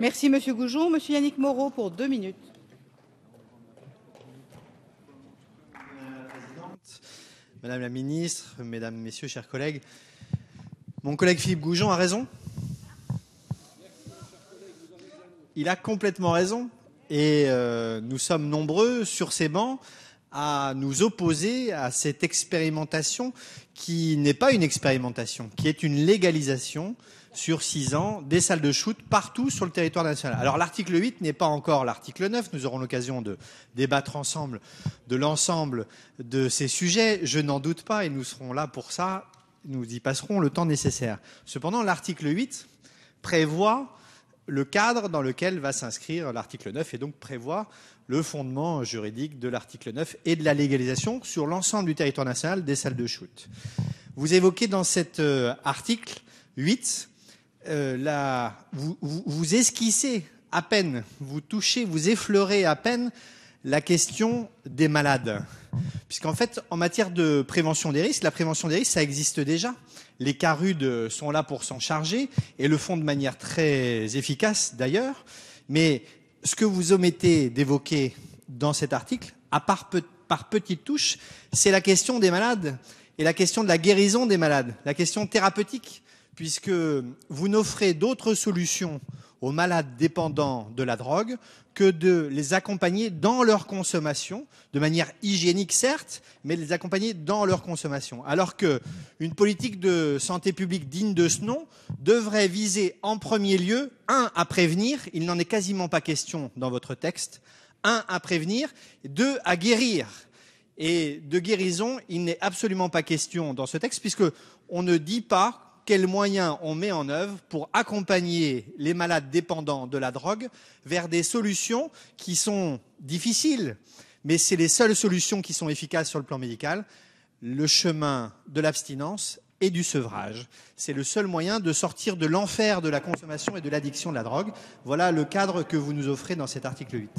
Merci, Monsieur Goujon. Monsieur Yannick Moreau, pour deux minutes. Madame la Présidente, Madame la Ministre, Mesdames, Messieurs, chers collègues, mon collègue Philippe Goujon a raison. Il a complètement raison. Et euh, nous sommes nombreux sur ces bancs à nous opposer à cette expérimentation qui n'est pas une expérimentation, qui est une légalisation sur six ans des salles de shoot partout sur le territoire national. Alors l'article 8 n'est pas encore l'article 9, nous aurons l'occasion de débattre ensemble de l'ensemble de ces sujets, je n'en doute pas, et nous serons là pour ça, nous y passerons le temps nécessaire. Cependant, l'article 8 prévoit le cadre dans lequel va s'inscrire l'article 9 et donc prévoir le fondement juridique de l'article 9 et de la légalisation sur l'ensemble du territoire national des salles de shoot. Vous évoquez dans cet euh, article 8, euh, vous esquissez à peine, vous touchez, vous effleurez à peine la question des malades. Puisqu'en fait, en matière de prévention des risques, la prévention des risques, ça existe déjà. Les rudes sont là pour s'en charger et le font de manière très efficace d'ailleurs. Mais ce que vous omettez d'évoquer dans cet article, à part par petites touches, c'est la question des malades et la question de la guérison des malades, la question thérapeutique, puisque vous n'offrez d'autres solutions aux malades dépendants de la drogue que de les accompagner dans leur consommation, de manière hygiénique certes, mais les accompagner dans leur consommation. Alors qu'une politique de santé publique digne de ce nom devrait viser en premier lieu, un, à prévenir, il n'en est quasiment pas question dans votre texte, un, à prévenir, deux, à guérir. Et de guérison, il n'est absolument pas question dans ce texte, puisque on ne dit pas quels moyens on met en œuvre pour accompagner les malades dépendants de la drogue vers des solutions qui sont difficiles, mais c'est les seules solutions qui sont efficaces sur le plan médical, le chemin de l'abstinence et du sevrage. C'est le seul moyen de sortir de l'enfer de la consommation et de l'addiction de la drogue. Voilà le cadre que vous nous offrez dans cet article 8.